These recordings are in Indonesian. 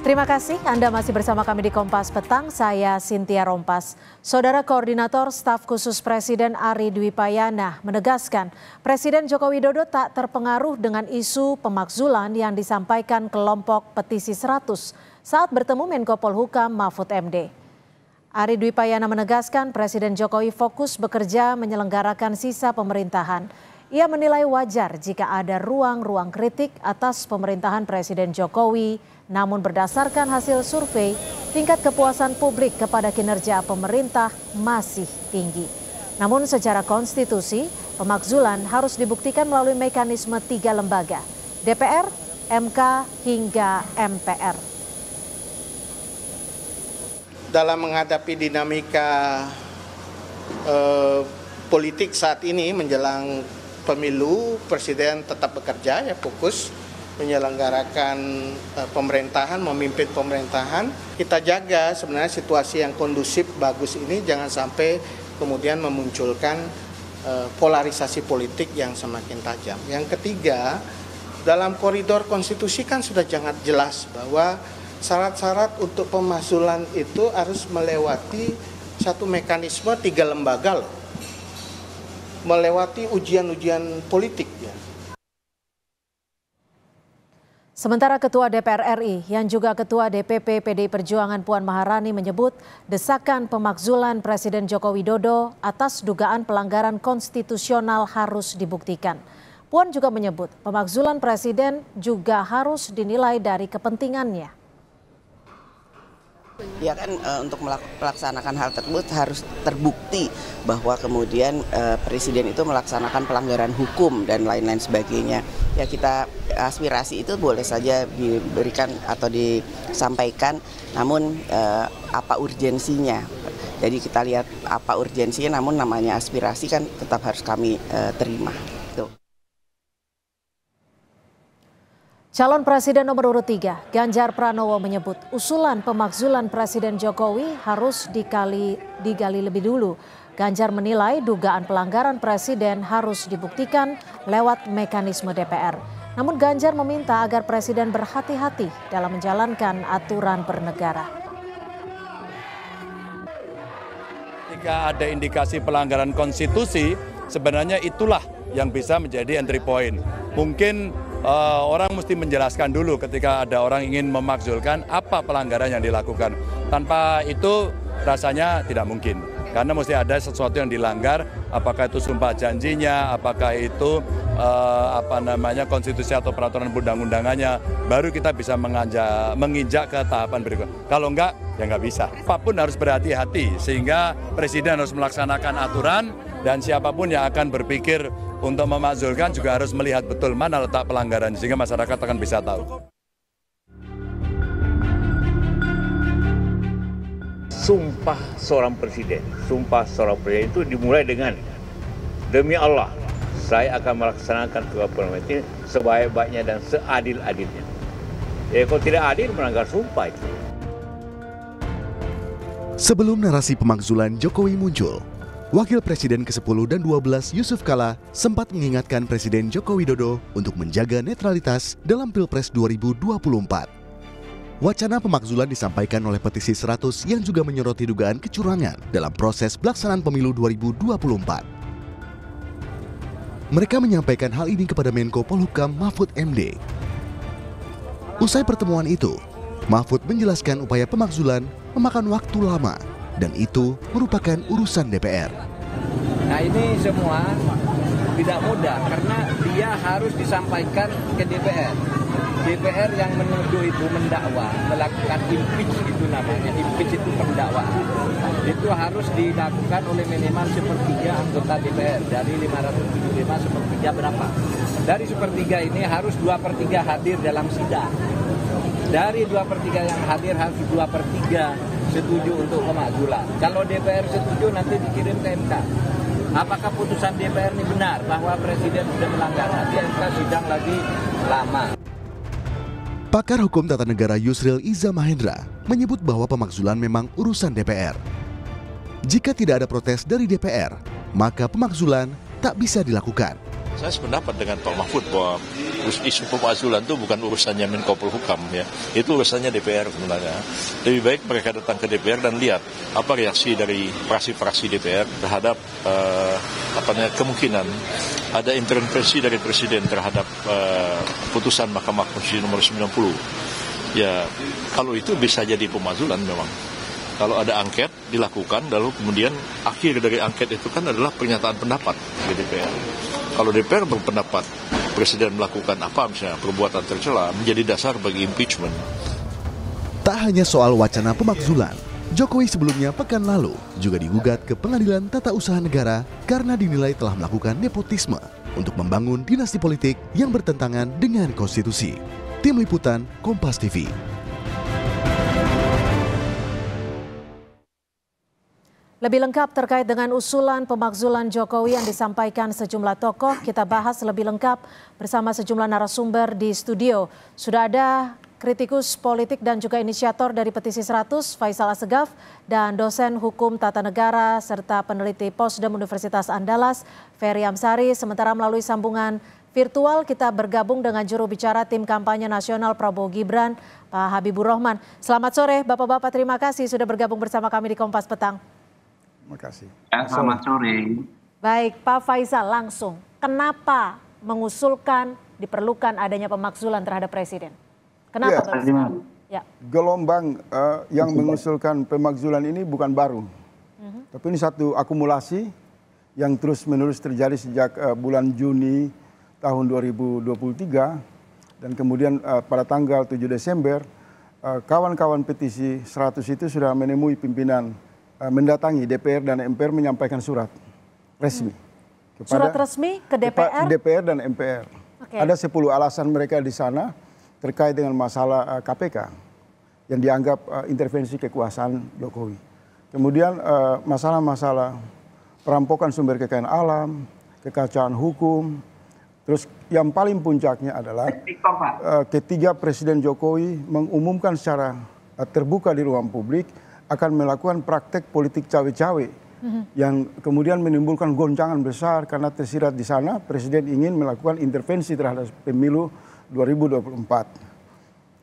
Terima kasih Anda masih bersama kami di Kompas Petang, saya Sintia Rompas. Saudara Koordinator Staf Khusus Presiden Ari Dwi Payana menegaskan Presiden Joko Widodo tak terpengaruh dengan isu pemakzulan yang disampaikan kelompok petisi 100 saat bertemu Menko Polhukam Mahfud MD. Ari Dwi Payana menegaskan Presiden Jokowi fokus bekerja menyelenggarakan sisa pemerintahan. Ia menilai wajar jika ada ruang-ruang kritik atas pemerintahan Presiden Jokowi namun berdasarkan hasil survei, tingkat kepuasan publik kepada kinerja pemerintah masih tinggi. Namun secara konstitusi, pemakzulan harus dibuktikan melalui mekanisme tiga lembaga, DPR, MK, hingga MPR. Dalam menghadapi dinamika eh, politik saat ini menjelang pemilu, Presiden tetap bekerja ya fokus menyelenggarakan eh, pemerintahan, memimpin pemerintahan, kita jaga sebenarnya situasi yang kondusif bagus ini jangan sampai kemudian memunculkan eh, polarisasi politik yang semakin tajam. Yang ketiga, dalam koridor konstitusi kan sudah sangat jelas bahwa syarat-syarat untuk pemasulan itu harus melewati satu mekanisme tiga lembaga loh. Melewati ujian-ujian politik ya Sementara Ketua DPR RI yang juga Ketua DPP PDI Perjuangan Puan Maharani menyebut desakan pemakzulan Presiden Joko Widodo atas dugaan pelanggaran konstitusional harus dibuktikan. Puan juga menyebut pemakzulan Presiden juga harus dinilai dari kepentingannya. Ya kan e, untuk melaksanakan hal tersebut harus terbukti bahwa kemudian e, presiden itu melaksanakan pelanggaran hukum dan lain-lain sebagainya. Ya kita aspirasi itu boleh saja diberikan atau disampaikan, namun e, apa urgensinya? Jadi kita lihat apa urgensinya, namun namanya aspirasi kan tetap harus kami terima. Calon Presiden nomor urut 3, Ganjar Pranowo menyebut usulan pemakzulan Presiden Jokowi harus dikali, digali lebih dulu. Ganjar menilai dugaan pelanggaran Presiden harus dibuktikan lewat mekanisme DPR. Namun Ganjar meminta agar Presiden berhati-hati dalam menjalankan aturan bernegara. Jika ada indikasi pelanggaran konstitusi, sebenarnya itulah yang bisa menjadi entry point. Mungkin Eh, orang mesti menjelaskan dulu ketika ada orang ingin memakzulkan apa pelanggaran yang dilakukan. Tanpa itu rasanya tidak mungkin. Karena mesti ada sesuatu yang dilanggar, apakah itu sumpah janjinya, apakah itu uh, apa namanya konstitusi atau peraturan undang-undangannya, baru kita bisa menganja, menginjak ke tahapan berikut. Kalau enggak, ya enggak bisa. Apapun harus berhati-hati, sehingga Presiden harus melaksanakan aturan, dan siapapun yang akan berpikir untuk memakzulkan juga harus melihat betul mana letak pelanggaran sehingga masyarakat akan bisa tahu. Sumpah seorang presiden, sumpah seorang presiden itu dimulai dengan demi Allah, saya akan melaksanakan tugas ini sebaik-baiknya dan seadil-adilnya. Ya kalau tidak adil melanggar sumpah itu. Sebelum narasi pemakzulan Jokowi muncul, Wakil Presiden ke-10 dan 12 Yusuf Kala sempat mengingatkan Presiden Joko Widodo untuk menjaga netralitas dalam Pilpres 2024. Wacana pemakzulan disampaikan oleh petisi 100 yang juga menyoroti dugaan kecurangan dalam proses pelaksanaan pemilu 2024. Mereka menyampaikan hal ini kepada Menko Polhukam Mahfud MD. Usai pertemuan itu, Mahfud menjelaskan upaya pemakzulan memakan waktu lama dan itu merupakan urusan DPR. Nah ini semua tidak mudah karena dia harus disampaikan ke DPR. DPR yang menuduh itu mendakwa, melakukan impeach itu namanya, impeach itu pendakwa. Itu harus dilakukan oleh minimal sepertiga anggota DPR dari 575 sepertiga berapa? Dari sepertiga ini harus dua per tiga hadir dalam sidang. Dari dua per tiga yang hadir harus dua per tiga setuju untuk kemakzulan. Kalau DPR setuju nanti dikirim ke MK. Apakah putusan DPR ini benar bahwa presiden sudah melanggar? Nanti MK sidang lagi lama. Pakar Hukum Tata Negara Yusril Iza Mahendra menyebut bahwa pemakzulan memang urusan DPR. Jika tidak ada protes dari DPR, maka pemakzulan tak bisa dilakukan. Saya sependapat dengan Pak Mahfud bahwa isu pemazulan itu bukan urusannya Menko Polhukam ya. Itu urusannya DPR sebenarnya. Lebih baik mereka datang ke DPR dan lihat apa reaksi dari fraksi-fraksi DPR terhadap eh, apa namanya kemungkinan ada intervensi dari Presiden terhadap eh, putusan Mahkamah Konstitusi nomor 90. Ya, kalau itu bisa jadi pemazulan memang kalau ada angket dilakukan lalu kemudian akhir dari angket itu kan adalah pernyataan pendapat di DPR. Kalau DPR berpendapat presiden melakukan apa misalnya perbuatan tercela menjadi dasar bagi impeachment. Tak hanya soal wacana pemakzulan, Jokowi sebelumnya pekan lalu juga digugat ke Pengadilan Tata Usaha Negara karena dinilai telah melakukan nepotisme untuk membangun dinasti politik yang bertentangan dengan konstitusi. Tim Liputan Kompas TV Lebih lengkap terkait dengan usulan pemakzulan Jokowi yang disampaikan sejumlah tokoh, kita bahas lebih lengkap bersama sejumlah narasumber di studio. Sudah ada kritikus politik dan juga inisiator dari Petisi 100, Faisal Asegaf, dan dosen hukum tata negara serta peneliti Posdem Universitas Andalas, Ferry Amsari. Sementara melalui sambungan virtual kita bergabung dengan juru bicara tim kampanye nasional Prabowo Gibran, Pak Habibur Rahman. Selamat sore Bapak-Bapak, terima kasih sudah bergabung bersama kami di Kompas Petang. Terima kasih. Eh, selamat sore. Baik, Pak Faisal langsung. Kenapa mengusulkan diperlukan adanya pemakzulan terhadap presiden? Kenapa? Ya, ya. Gelombang uh, yang mengusulkan pemakzulan ini bukan baru. Uh mhm. -huh. Tapi ini satu akumulasi yang terus-menerus terjadi sejak uh, bulan Juni tahun 2023 dan kemudian uh, pada tanggal 7 Desember kawan-kawan uh, petisi 100 itu sudah menemui pimpinan Eh, mendatangi DPR dan MPR menyampaikan surat resmi. Hmm. Kepada, surat resmi ke DPR? DPR dan MPR. Okay. Ada 10 alasan mereka di sana terkait dengan masalah KPK eh, yang dianggap eh, intervensi kekuasaan Jokowi. Kemudian masalah-masalah perampokan sumber kekayaan alam, kekacauan hukum, terus yang paling puncaknya adalah ketiga Presiden Jokowi mengumumkan secara terbuka di ruang publik akan melakukan praktek politik cawe-cawe yang kemudian menimbulkan goncangan besar karena tersirat di sana presiden ingin melakukan intervensi terhadap pemilu 2024.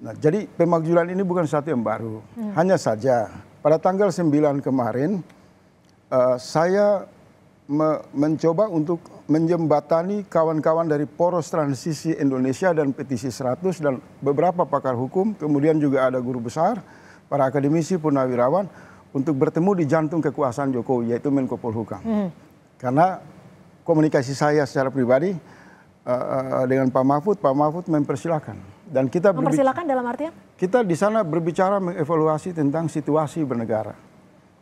Nah, jadi pemakzulan ini bukan satu yang baru. Hmm. Hanya saja pada tanggal 9 kemarin uh, saya me mencoba untuk menjembatani kawan-kawan dari poros transisi Indonesia dan petisi 100 dan beberapa pakar hukum, kemudian juga ada guru besar para akademisi purnawirawan untuk bertemu di jantung kekuasaan Jokowi yaitu Menko Polhukam. Hmm. Karena komunikasi saya secara pribadi uh, dengan Pak Mahfud, Pak Mahfud mempersilahkan dan kita mempersilahkan dalam artian kita di sana berbicara mengevaluasi tentang situasi bernegara.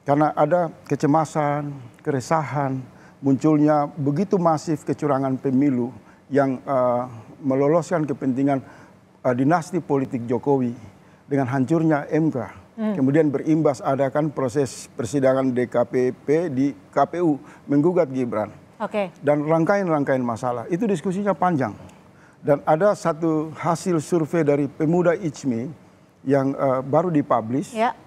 Karena ada kecemasan, keresahan, munculnya begitu masif kecurangan pemilu yang uh, meloloskan kepentingan uh, dinasti politik Jokowi dengan hancurnya MK. Hmm. Kemudian berimbas adakan proses persidangan DKPP di KPU menggugat Gibran. Oke. Okay. Dan rangkaian-rangkaian masalah itu diskusinya panjang. Dan ada satu hasil survei dari pemuda Ichmi yang uh, baru dipublish. Yeah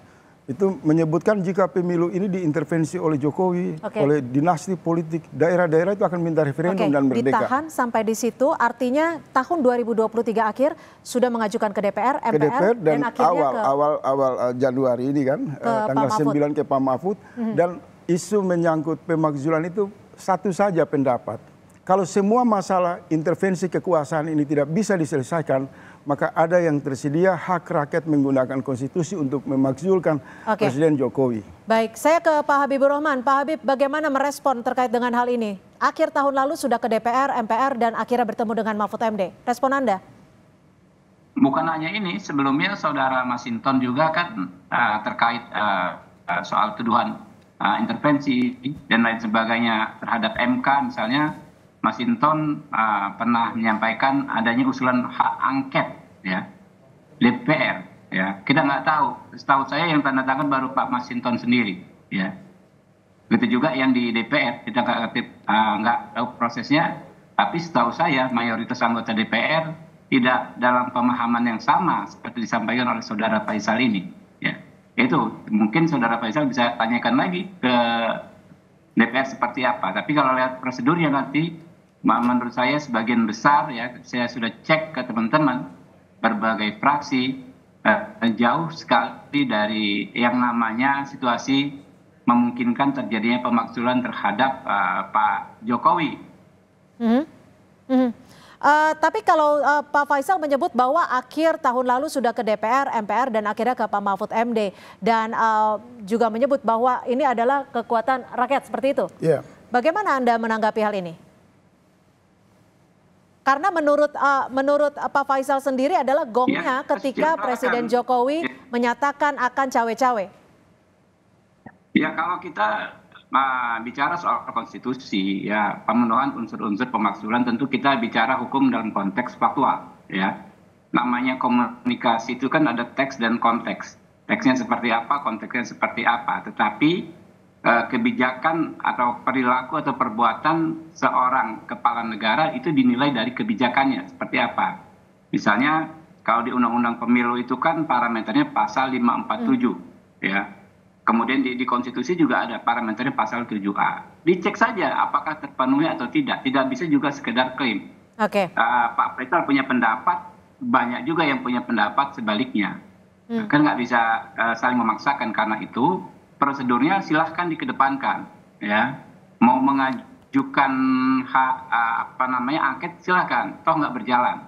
itu menyebutkan jika pemilu ini diintervensi oleh Jokowi, okay. oleh dinasti politik, daerah-daerah itu akan minta referendum okay. dan merdeka. Ditahan sampai di situ, artinya tahun 2023 akhir sudah mengajukan ke DPR, MPR, ke DPR dan, dan akhirnya awal, ke... awal awal eh, Januari ini kan, uh, tanggal Pak 9 ke Pak Mahfud, mm -hmm. dan isu menyangkut pemakzulan itu satu saja pendapat. Kalau semua masalah intervensi kekuasaan ini tidak bisa diselesaikan, maka ada yang tersedia hak rakyat menggunakan konstitusi untuk memakzulkan okay. Presiden Jokowi. Baik, saya ke Pak Habibur Rahman. Pak Habib, bagaimana merespon terkait dengan hal ini? Akhir tahun lalu sudah ke DPR, MPR, dan akhirnya bertemu dengan Mahfud MD. Respon Anda? Bukan hanya ini, sebelumnya Saudara Masinton juga kan uh, terkait uh, soal tuduhan uh, intervensi dan lain sebagainya terhadap MK misalnya masinton ah, pernah menyampaikan adanya usulan hak angket ya DPR ya kita nggak tahu setahu saya yang tanda tangan baru Pak Masinton sendiri ya begitu juga yang di DPR kita nggak uh, nggak tahu prosesnya tapi setahu saya mayoritas anggota DPR tidak dalam pemahaman yang sama seperti disampaikan oleh saudara Faisal ini ya itu mungkin saudara Faisal bisa tanyakan lagi ke DPR seperti apa tapi kalau lihat prosedurnya nanti menurut saya sebagian besar ya saya sudah cek ke teman-teman berbagai fraksi eh, jauh sekali dari yang namanya situasi memungkinkan terjadinya pemaksulan terhadap eh, Pak Jokowi. Mm -hmm. Mm -hmm. Uh, tapi kalau uh, Pak Faisal menyebut bahwa akhir tahun lalu sudah ke DPR, MPR, dan akhirnya ke Pak Mahfud MD, dan uh, juga menyebut bahwa ini adalah kekuatan rakyat seperti itu. Yeah. Bagaimana Anda menanggapi hal ini? Karena menurut uh, menurut eh, Pak Faisal sendiri adalah gongnya ya, ketika Presiden Presiden Jokowi ya. menyatakan akan cawe-cawe. Ya kalau kita uh, bicara soal konstitusi ya pemenuhan unsur-unsur pemaksulan tentu kita bicara hukum dalam konteks faktual ya. Namanya komunikasi itu kan ada teks dan konteks. Teksnya seperti apa, konteksnya seperti apa. Tetapi Eh, kebijakan atau perilaku atau perbuatan seorang kepala negara itu dinilai dari kebijakannya seperti apa misalnya kalau di undang-undang pemilu itu kan parameternya pasal 547 hmm. ya kemudian di, di konstitusi juga ada parameternya pasal 7a dicek saja apakah terpenuhi atau tidak tidak bisa juga sekedar klaim Oke. Okay. Uh, eh, Pak Faisal punya pendapat banyak juga yang punya pendapat sebaliknya hmm. kan nggak bisa uh, saling memaksakan karena itu prosedurnya silahkan dikedepankan ya mau mengajukan hak eh, apa namanya angket silahkan toh nggak berjalan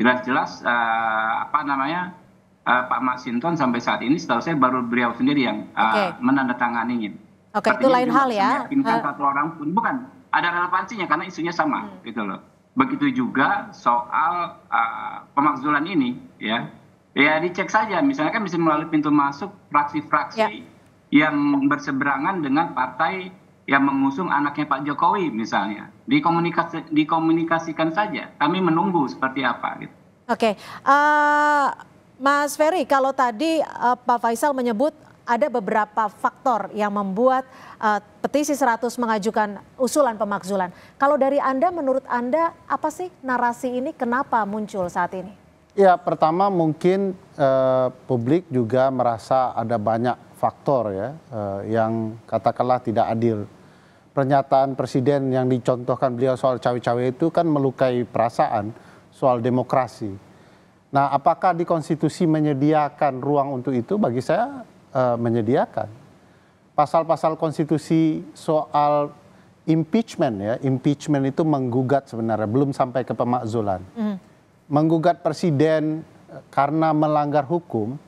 jelas-jelas uh, apa namanya uh, Pak Masinton sampai saat ini setahu saya baru beliau sendiri yang uh, okay. menandatanganinya. Oke, okay, itu lain hal ya. Meyakinkan satu orang pun bukan ada relevansinya karena isunya sama hmm. gitu loh. Begitu juga soal uh, pemakzulan ini ya. Ya dicek saja misalnya kan bisa melalui pintu masuk fraksi-fraksi. ya yang berseberangan dengan partai yang mengusung anaknya Pak Jokowi misalnya dikomunikasi dikomunikasikan saja kami menunggu seperti apa gitu. Oke, okay. uh, eh, Mas Ferry, kalau tadi uh, Pak Faisal menyebut ada beberapa faktor yang membuat uh, petisi 100 mengajukan usulan pemakzulan. Kalau dari Anda, menurut Anda, apa sih narasi ini? Kenapa muncul saat ini? Ya, pertama mungkin uh, publik juga merasa ada banyak faktor ya eh, yang katakanlah tidak adil. Pernyataan presiden yang dicontohkan beliau soal cawe-cawe itu kan melukai perasaan soal demokrasi. Nah, apakah di konstitusi menyediakan ruang untuk itu? Bagi saya eh, menyediakan. Pasal-pasal konstitusi soal impeachment ya, impeachment itu menggugat sebenarnya belum sampai ke pemakzulan. Mm. Menggugat presiden karena melanggar hukum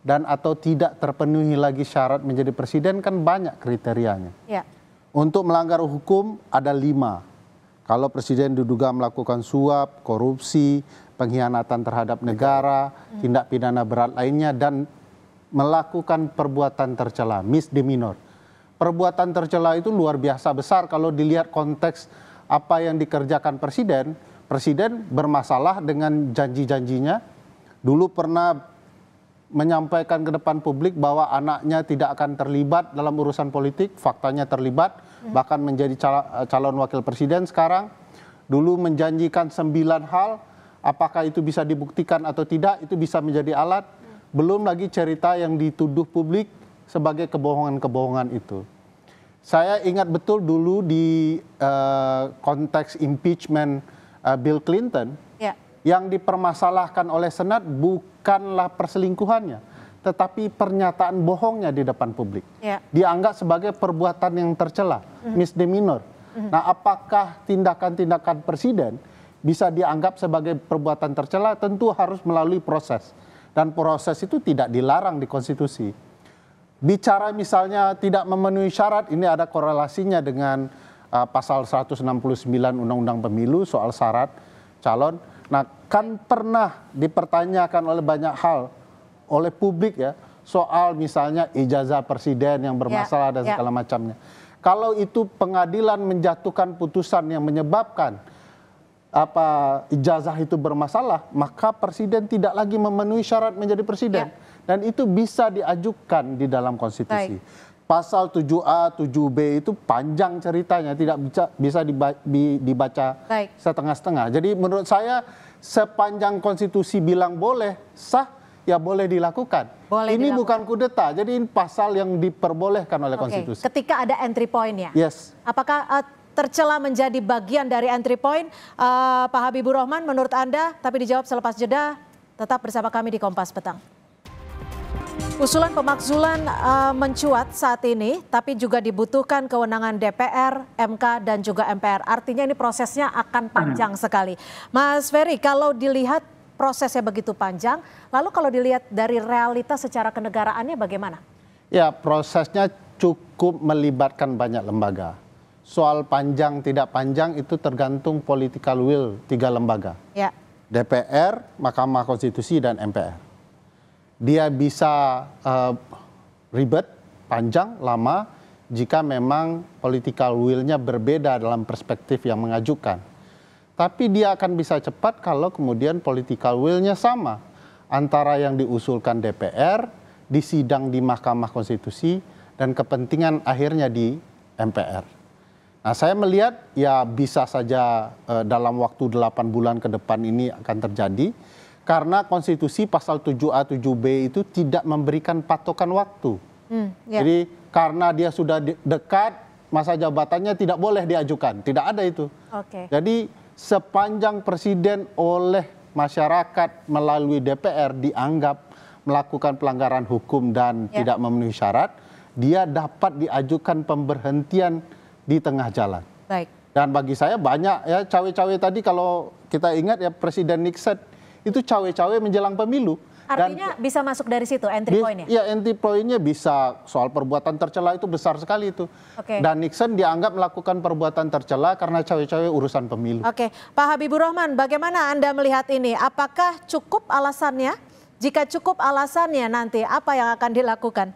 dan atau tidak terpenuhi lagi syarat menjadi presiden kan banyak kriterianya. Ya. Untuk melanggar hukum ada lima. Kalau presiden diduga melakukan suap, korupsi, pengkhianatan terhadap negara, hmm. tindak pidana berat lainnya dan melakukan perbuatan tercela, misdemeanor. Perbuatan tercela itu luar biasa besar kalau dilihat konteks apa yang dikerjakan presiden. Presiden bermasalah dengan janji-janjinya. Dulu pernah menyampaikan ke depan publik bahwa anaknya tidak akan terlibat dalam urusan politik, faktanya terlibat, hmm. bahkan menjadi calon wakil presiden sekarang. Dulu menjanjikan sembilan hal, apakah itu bisa dibuktikan atau tidak, itu bisa menjadi alat. Hmm. Belum lagi cerita yang dituduh publik sebagai kebohongan-kebohongan itu. Saya ingat betul dulu di uh, konteks impeachment uh, Bill Clinton, yang dipermasalahkan oleh Senat bukanlah perselingkuhannya, tetapi pernyataan bohongnya di depan publik. Ya. Dianggap sebagai perbuatan yang tercela, mm. misdemeanor. Mm. Nah, apakah tindakan-tindakan presiden bisa dianggap sebagai perbuatan tercela? Tentu harus melalui proses. Dan proses itu tidak dilarang di konstitusi. Bicara misalnya tidak memenuhi syarat, ini ada korelasinya dengan uh, pasal 169 Undang-Undang Pemilu soal syarat calon Nah, kan pernah dipertanyakan oleh banyak hal oleh publik ya soal misalnya ijazah presiden yang bermasalah ya, dan ya. segala ya. macamnya. Kalau itu pengadilan menjatuhkan putusan yang menyebabkan apa ijazah itu bermasalah, maka presiden tidak lagi memenuhi syarat menjadi presiden ya. dan itu bisa diajukan di dalam konstitusi. Baik pasal 7A, 7B itu panjang ceritanya, tidak bisa bisa dibaca setengah-setengah. Jadi menurut saya sepanjang konstitusi bilang boleh sah ya boleh dilakukan. Boleh ini dilakukan. bukan kudeta, jadi ini pasal yang diperbolehkan oleh okay. konstitusi. Ketika ada entry point ya. Yes. Apakah uh, tercela menjadi bagian dari entry point uh, Pak Habibur Rahman menurut Anda? Tapi dijawab selepas jeda. Tetap bersama kami di Kompas Petang. Usulan pemakzulan uh, mencuat saat ini, tapi juga dibutuhkan kewenangan DPR, MK, dan juga MPR. Artinya ini prosesnya akan hmm. panjang hmm. sekali. Mas Ferry, kalau dilihat prosesnya begitu panjang, lalu kalau dilihat dari realitas secara kenegaraannya bagaimana? Ya, prosesnya cukup melibatkan banyak lembaga. Soal panjang tidak panjang itu tergantung political will tiga lembaga. Ya. DPR, Mahkamah Konstitusi, dan MPR dia bisa uh, ribet, panjang, lama jika memang political will-nya berbeda dalam perspektif yang mengajukan. Tapi dia akan bisa cepat kalau kemudian political will-nya sama antara yang diusulkan DPR, di sidang di Mahkamah Konstitusi, dan kepentingan akhirnya di MPR. Nah, saya melihat ya bisa saja eh, dalam waktu 8 bulan ke depan ini akan terjadi karena konstitusi pasal 7A 7B itu tidak memberikan patokan waktu. Hmm, yeah. Jadi karena dia sudah dekat masa jabatannya tidak boleh diajukan, tidak ada itu. Okay. Jadi sepanjang presiden oleh masyarakat melalui DPR dianggap melakukan pelanggaran hukum dan yeah. tidak memenuhi syarat, dia dapat diajukan pemberhentian di tengah jalan. Baik. Dan bagi saya banyak ya cawe-cawe tadi kalau kita ingat ya Presiden Nixon itu cawe-cawe menjelang pemilu. Artinya Dan, bisa masuk dari situ entry point-nya? Iya, entry point-nya bisa. Soal perbuatan tercela itu besar sekali itu. Okay. Dan Nixon dianggap melakukan perbuatan tercela karena cawe-cawe urusan pemilu. Oke, okay. Pak Habibur Rahman, bagaimana Anda melihat ini? Apakah cukup alasannya? Jika cukup alasannya nanti, apa yang akan dilakukan?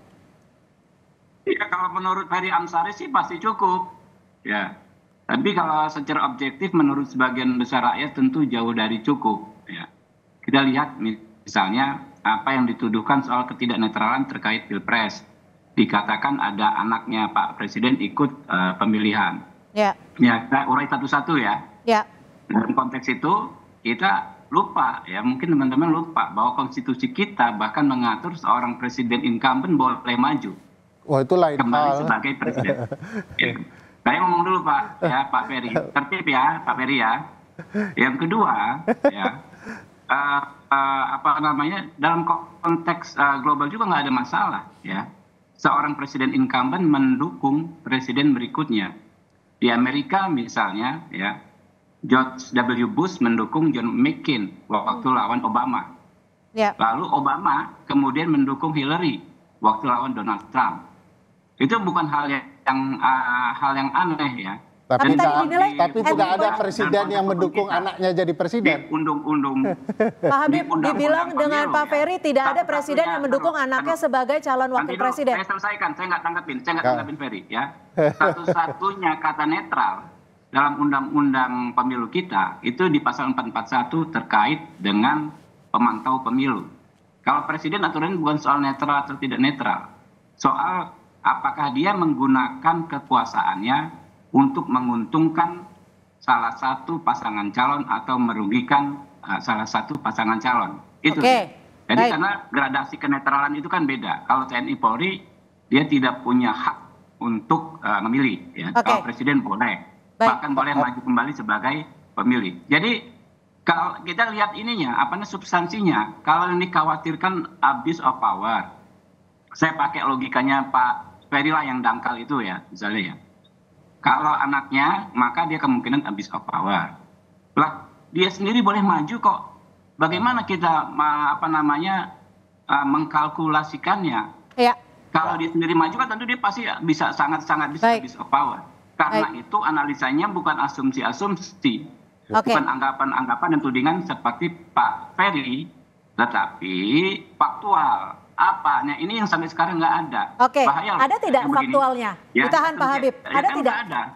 Ya, kalau menurut Ferry Amsari sih pasti cukup. Ya. Tapi kalau secara objektif menurut sebagian besar rakyat tentu jauh dari cukup kita lihat misalnya apa yang dituduhkan soal ketidaknetralan terkait pilpres dikatakan ada anaknya Pak Presiden ikut uh, pemilihan. Ya. Yeah. Ya, kita urai satu-satu ya. Ya. Yeah. Dalam konteks itu kita lupa ya mungkin teman-teman lupa bahwa konstitusi kita bahkan mengatur seorang presiden incumbent boleh maju. Wah itu lain kembali hal. sebagai presiden. ya. Saya ngomong dulu Pak ya Pak Ferry tertib ya Pak Ferry ya. Yang kedua ya Eh, eh, apa namanya dalam konteks eh, global juga nggak ada masalah ya seorang presiden incumbent mendukung presiden berikutnya di Amerika misalnya ya George W Bush mendukung John McCain waktu hmm. lawan Obama yeah. lalu Obama kemudian mendukung Hillary waktu lawan Donald Trump itu bukan hal yang uh, hal yang aneh ya tapi, tapi, tak, dinilai, tapi ya. tidak ada presiden yang mendukung anaknya jadi presiden. undang undung-undung. Pak Habib, di dibilang dengan Pak Ferry tidak ada presiden yang mendukung anaknya sebagai calon wakil presiden. Saya selesaikan, saya nggak tanggapin, saya nggak tanggapin Ferry ya. Satu-satunya kata netral dalam undang-undang pemilu kita itu di pasal 441 terkait dengan pemantau pemilu. Kalau presiden aturan bukan soal netral atau tidak netral, soal apakah dia menggunakan kekuasaannya untuk menguntungkan salah satu pasangan calon atau merugikan uh, salah satu pasangan calon. Itu. Okay. Jadi Baik. karena gradasi kenetralan itu kan beda. Kalau TNI Polri dia tidak punya hak untuk uh, memilih. Ya. Okay. Kalau presiden boleh, Baik. bahkan boleh maju kembali sebagai pemilih. Jadi kalau kita lihat ininya, apa substansinya? Kalau ini khawatirkan abuse of power, saya pakai logikanya Pak Ferry lah yang dangkal itu ya, misalnya ya kalau anaknya maka dia kemungkinan abuse of power lah dia sendiri boleh maju kok bagaimana kita apa namanya eh, mengkalkulasikannya ya. kalau dia sendiri maju kan tentu dia pasti bisa sangat-sangat bisa Baik. abuse of power karena Baik. itu analisanya bukan asumsi-asumsi okay. bukan anggapan-anggapan dan tudingan seperti Pak Ferry tetapi faktual apa? Nah ini yang sampai sekarang nggak ada. Oke. Okay. ada tidak faktualnya? Ya, Ditahan Pak ya. Habib. Ya, ada kan tidak? Ada, ada ya,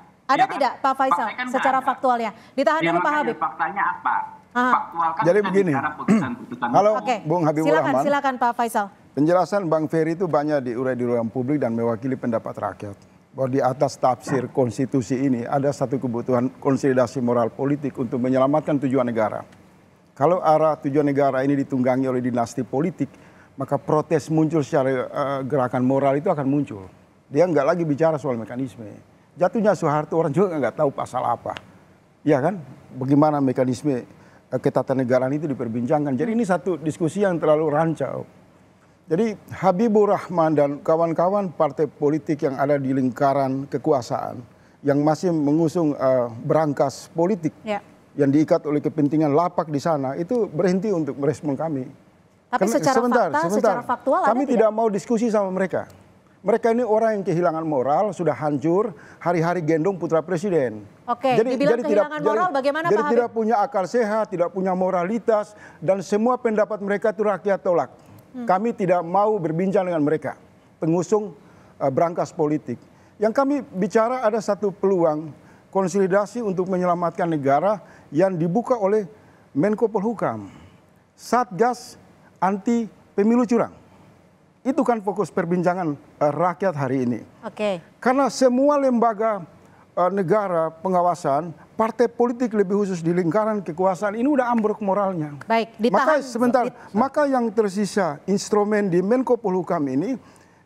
kan? tidak Pak Faisal kan secara faktualnya? Ditahan ya, dulu Pak Habib. Faktanya apa? kan Jadi begini. Putusan -putusan Halo, Oke. Bung Habibur silakan, Rahman. Silakan Pak Faisal. Penjelasan Bang Ferry itu banyak diurai di ruang publik dan mewakili pendapat rakyat. Bahwa di atas tafsir konstitusi ini ada satu kebutuhan konsolidasi moral politik untuk menyelamatkan tujuan negara. Kalau arah tujuan negara ini ditunggangi oleh dinasti politik, maka protes muncul secara uh, gerakan moral itu akan muncul. Dia nggak lagi bicara soal mekanisme. Jatuhnya Soeharto orang juga nggak tahu pasal apa. Ya kan? Bagaimana mekanisme eh, ketatanegaraan itu diperbincangkan. Jadi ini satu diskusi yang terlalu rancau. Jadi Habibur Rahman dan kawan-kawan partai politik yang ada di lingkaran kekuasaan yang masih mengusung uh, berangkas politik ya. yang diikat oleh kepentingan lapak di sana itu berhenti untuk merespon kami. Tapi kami, secara sebentar, fakta, sebentar. secara faktual kami ada tidak? tidak mau diskusi sama mereka. Mereka ini orang yang kehilangan moral, sudah hancur, hari-hari gendong putra presiden. Oke, jadi, dibilang jadi kehilangan tidak, moral jadi, bagaimana jadi Pak tidak punya akal sehat, tidak punya moralitas, dan semua pendapat mereka itu rakyat tolak. Hmm. Kami tidak mau berbincang dengan mereka, pengusung uh, berangkas politik. Yang kami bicara ada satu peluang konsolidasi untuk menyelamatkan negara yang dibuka oleh Menko Polhukam. Satgas anti pemilu curang. Itu kan fokus perbincangan uh, rakyat hari ini. Oke. Okay. Karena semua lembaga uh, negara pengawasan, partai politik lebih khusus di lingkaran kekuasaan ini udah ambruk moralnya. Baik, ditahan. Maka sebentar, It... maka yang tersisa instrumen di Menko Polhukam ini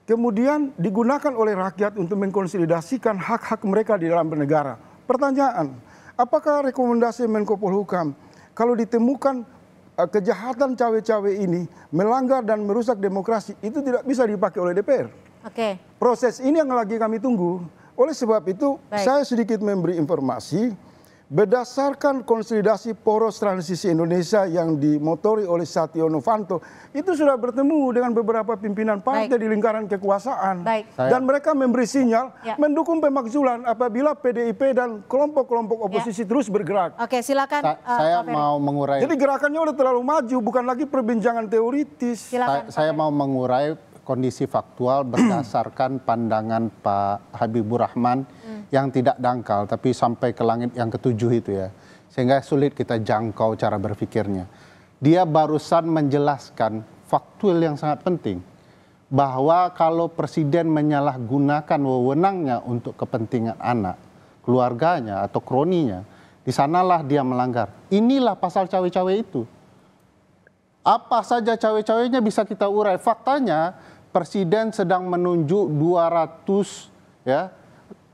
kemudian digunakan oleh rakyat untuk mengkonsolidasikan hak-hak mereka di dalam bernegara. Pertanyaan, apakah rekomendasi Menko Polhukam kalau ditemukan Eh, kejahatan cawe-cawe ini melanggar dan merusak demokrasi itu tidak bisa dipakai oleh DPR. Oke. Okay. Proses ini yang lagi kami tunggu. Oleh sebab itu Baik. saya sedikit memberi informasi berdasarkan konsolidasi poros transisi Indonesia yang dimotori oleh Satyo Novanto itu sudah bertemu dengan beberapa pimpinan partai Baik. di lingkaran kekuasaan Baik. dan mereka memberi sinyal ya. mendukung pemakzulan apabila PDIP dan kelompok-kelompok ya. oposisi ya. terus bergerak. Oke, silakan. Sa uh, saya Pak mau mengurai. Jadi gerakannya sudah terlalu maju bukan lagi perbincangan teoritis. Silakan, Sa saya mau mengurai kondisi faktual berdasarkan pandangan Pak Habibur Rahman hmm. yang tidak dangkal tapi sampai ke langit yang ketujuh itu ya. Sehingga sulit kita jangkau cara berpikirnya. Dia barusan menjelaskan faktual yang sangat penting bahwa kalau presiden menyalahgunakan wewenangnya untuk kepentingan anak, keluarganya atau kroninya, di sanalah dia melanggar. Inilah pasal cawe-cawe itu apa saja cawe-cawenya bisa kita urai. Faktanya Presiden sedang menunjuk 200 ya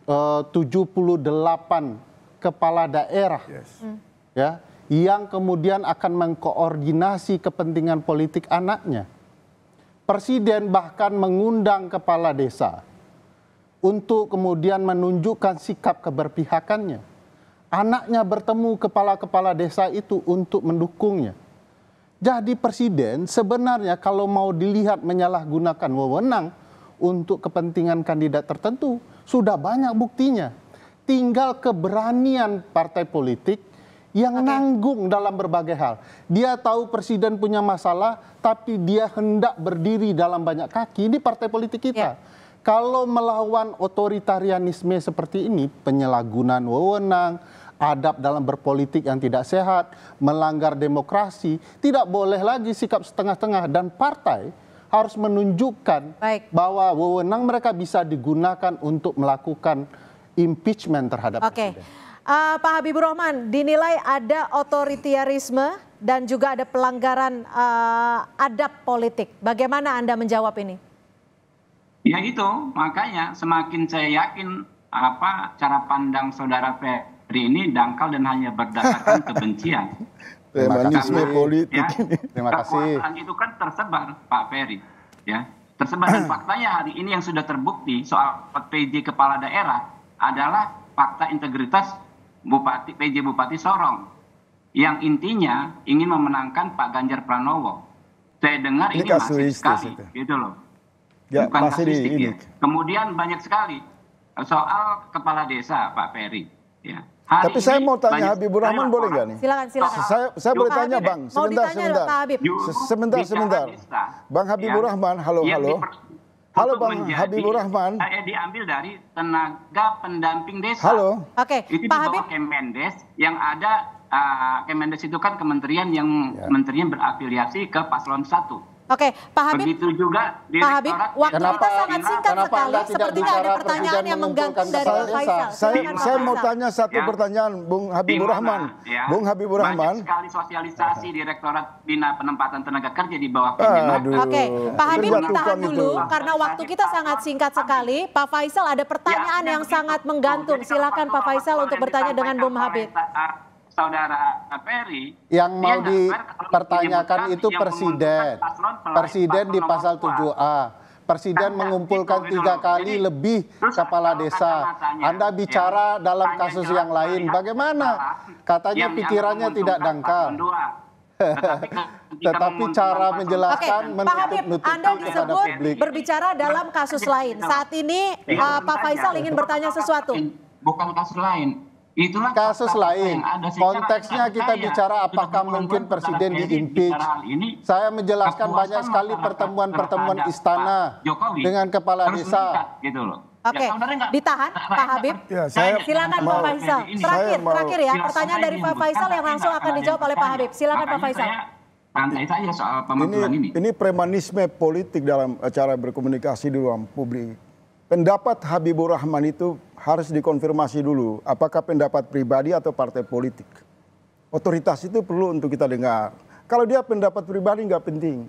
78 eh, kepala daerah. Yes. Hmm. Ya, yang kemudian akan mengkoordinasi kepentingan politik anaknya. Presiden bahkan mengundang kepala desa untuk kemudian menunjukkan sikap keberpihakannya. Anaknya bertemu kepala-kepala desa itu untuk mendukungnya jadi presiden sebenarnya kalau mau dilihat menyalahgunakan wewenang untuk kepentingan kandidat tertentu, sudah banyak buktinya. Tinggal keberanian partai politik yang nanggung dalam berbagai hal. Dia tahu presiden punya masalah, tapi dia hendak berdiri dalam banyak kaki. Ini partai politik kita. Yeah. Kalau melawan otoritarianisme seperti ini, penyalahgunaan wewenang, adab dalam berpolitik yang tidak sehat, melanggar demokrasi, tidak boleh lagi sikap setengah setengah dan partai harus menunjukkan Baik. bahwa wewenang mereka bisa digunakan untuk melakukan impeachment terhadap okay. presiden. Uh, Pak Habibur Rahman, dinilai ada otoritarisme dan juga ada pelanggaran uh, adab politik. Bagaimana Anda menjawab ini? Ya itu, makanya semakin saya yakin apa cara pandang saudara Ferry Tri ini dangkal dan hanya berdasarkan kebencian. Terima politik. Ya, Terima kasih. itu kan tersebar, Pak Ferry. Ya, tersebar dan faktanya hari ini yang sudah terbukti soal PJ kepala daerah adalah fakta integritas Bupati PJ Bupati Sorong yang intinya ingin memenangkan Pak Ganjar Pranowo. Saya dengar ini, ini masih sekali, itu. gitu loh. Ya, Bukan masih di, Ya. Kemudian banyak sekali soal kepala desa Pak Ferry, ya Hari Tapi saya mau tanya Habibur Rahman boleh nggak nih? Silakan, silakan. Saya, saya boleh tanya Habib, Bang, sebentar, sebentar. Sebentar, sebentar. Bang Habibur Rahman, halo, halo. Halo Bang menjadi, Habibur Rahman. Eh, diambil dari tenaga pendamping desa. Halo. Oke, okay. Itu Pak Habib. Kemendes yang ada uh, Kemendes itu kan kementerian yang ya. menterinya berafiliasi ke paslon satu. Oke, Pak Habib. Begitu juga Pak Habib, waktu kita sangat singkat kenapa sekali. Sepertinya ada pertanyaan yang menggantung. dari Pak Faisal. Saya, saya mau tanya satu ya. pertanyaan, Bung Habibur Rahman. Ya. Bung Habibur Rahman. Banyak sekali sosialisasi Direktorat Bina Penempatan Tenaga Kerja di bawah Kemenak. Oke, okay. Pak Habib ditahan dulu itu. karena waktu kita sangat singkat sekali. Pak Faisal ada pertanyaan ya, yang sangat menggantung. Silakan Pak Faisal untuk bertanya dengan Bung Habib saudara Ferry yang mau dipertanyakan itu presiden. Presiden di pasal 7A. Presiden mengumpulkan itu, tiga kali Jadi, lebih kepala desa. Anda ya, bicara ya, dalam kasus yang lain, bagaimana? Katanya yang pikirannya yang tidak dangkal. Tetapi, cara menjelaskan okay, menutup Habib, Anda disebut berbicara dalam kasus lain. Saat ini uh, Pak Faisal ingin bertanya sesuatu. Bukan kasus lain, Itulah kasus lain. Konteksnya kita saya, bicara apakah mungkin presiden diimpeach. Ini, saya menjelaskan banyak sekali pertemuan-pertemuan istana dengan kepala desa. gitu Oke, okay. Ya, ditahan nah, Pak Habib. Ya, saya silakan mau, Pak Faisal. Terakhir, mau, terakhir ya, pertanyaan dari Pak Faisal yang langsung akan dijawab oleh Pak Habib. Silakan Pak Faisal. ini, ini. Ini premanisme politik dalam cara berkomunikasi di ruang publik pendapat Habibur Rahman itu harus dikonfirmasi dulu apakah pendapat pribadi atau partai politik. Otoritas itu perlu untuk kita dengar. Kalau dia pendapat pribadi nggak penting.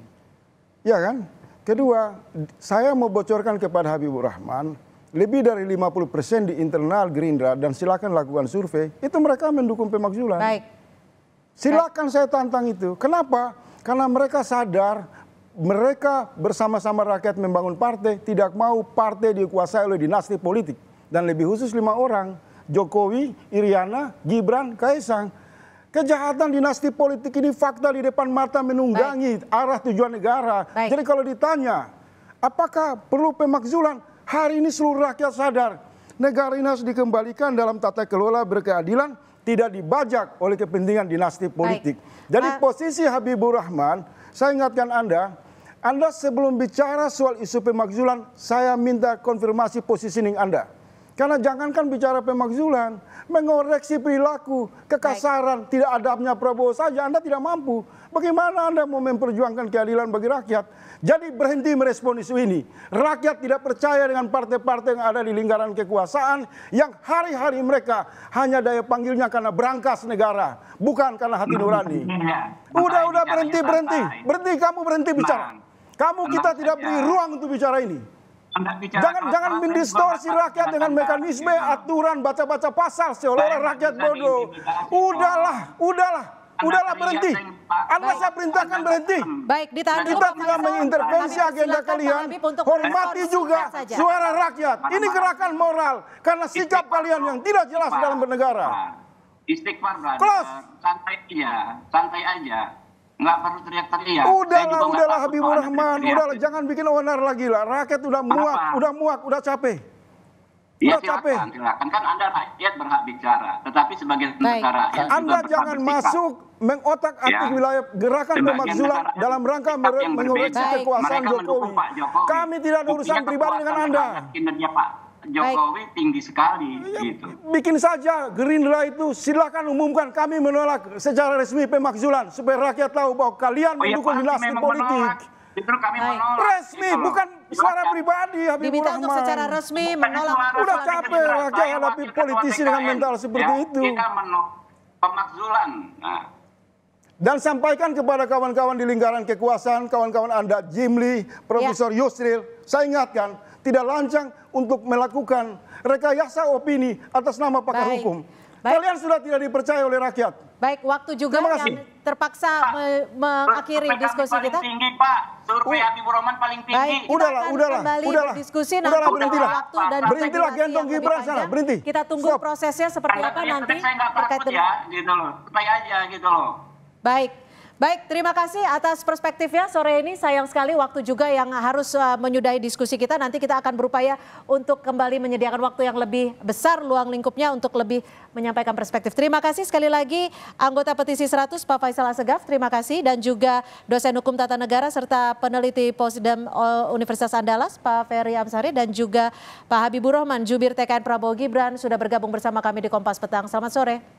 Ya kan? Kedua, saya mau bocorkan kepada Habibur Rahman, lebih dari 50% di internal Gerindra dan silakan lakukan survei, itu mereka mendukung pemakzulan. Silakan saya tantang itu. Kenapa? Karena mereka sadar mereka bersama-sama rakyat membangun partai, tidak mau partai dikuasai oleh dinasti politik. Dan lebih khusus lima orang, Jokowi, Iriana, Gibran, Kaisang. Kejahatan dinasti politik ini fakta di depan mata menunggangi Baik. arah tujuan negara. Baik. Jadi kalau ditanya, apakah perlu pemakzulan? Hari ini seluruh rakyat sadar, negara ini harus dikembalikan dalam tata kelola berkeadilan, tidak dibajak oleh kepentingan dinasti politik. Baik. Jadi uh, posisi Habibur Rahman, saya ingatkan Anda, anda sebelum bicara soal isu pemakzulan, saya minta konfirmasi positioning Anda. Karena jangankan bicara pemakzulan, mengoreksi perilaku, kekasaran, Baik. tidak adabnya Prabowo saja Anda tidak mampu. Bagaimana Anda mau memperjuangkan keadilan bagi rakyat? Jadi berhenti merespon isu ini. Rakyat tidak percaya dengan partai-partai yang ada di lingkaran kekuasaan yang hari-hari mereka hanya daya panggilnya karena berangkas negara, bukan karena hati nurani. Udah-udah iya. berhenti, berhenti. Berhenti, kamu berhenti bicara. Kamu kita tidak beri ruang untuk bicara ini. Bicara jangan jangan mendistorsi rakyat dengan mekanisme aturan baca-baca pasal seolah-olah rakyat bodoh. Udahlah, udahlah. Udahlah berhenti. Anda saya perintahkan berhenti. Baik, ditahan Kita tidak mengintervensi agenda kalian. Hormati juga suara rakyat. Ini gerakan moral karena sikap kalian yang tidak jelas dalam bernegara. Istighfar, Santai aja, santai aja. Nggak perlu teriak-teriak. Udahlah, udahlah Habibur Rahman, udah lah udahlah jangan bikin onar lagi lah. Rakyat udah muak, Kenapa? udah muak, udah capek. Ya udah silakan, capek. silakan. Kan Anda rakyat berhak bicara, tetapi sebagai negara rakyat Anda jangan masuk mengotak-atik ya. wilayah gerakan pemakzulan dalam rangka mengoreksi kekuasaan Jokowi. Jokowi. Kami tidak ada urusan pribadi dengan Anda. Kinerja Pak Jokowi Baik. tinggi sekali ya, gitu. Bikin saja Gerindra itu silahkan umumkan kami menolak secara resmi pemakzulan supaya rakyat tahu bahwa kalian oh, iya, mendukung ya, dinasti politik. Menolak. kami menolak. Resmi, gitu bukan suara pribadi Habib Diminta Rahman. untuk secara resmi menolak. Udah capek rakyat hadapi politisi dengan mental seperti ya, itu. Kita menolak pemakzulan. Nah, dan sampaikan kepada kawan-kawan di lingkaran kekuasaan, kawan-kawan Anda, Jimli, ya. Profesor ya. Yusril, saya ingatkan, tidak lancang untuk melakukan rekayasa opini atas nama pakar Baik. hukum. Baik. Kalian sudah tidak dipercaya oleh rakyat. Baik, waktu juga yang terpaksa Pak, me mengakhiri diskusi paling kita. tinggi, Pak. Survei Habib Roman paling tinggi. Baik, udahlah, udahlah, udahlah. Diskusi udahlah, berhentilah. Waktu dan berhentilah gendong Gibran sana, berhenti. Kita tunggu Stop. prosesnya seperti apa nanti saya enggak takut ya, gitu loh. Supaya aja gitu loh. Baik. Baik, terima kasih atas perspektifnya sore ini. Sayang sekali waktu juga yang harus eh, menyudahi diskusi kita. Nanti kita akan berupaya untuk kembali menyediakan waktu yang lebih besar luang lingkupnya untuk lebih menyampaikan perspektif. Terima kasih sekali lagi anggota petisi 100 Pak Faisal Asegaf, terima kasih dan juga dosen hukum tata negara serta peneliti Posdem eh, Universitas Andalas Pak Ferry Amsari dan juga Pak Habibur Rahman jubir TKN Prabowo Gibran sudah bergabung bersama kami di Kompas Petang. Selamat sore.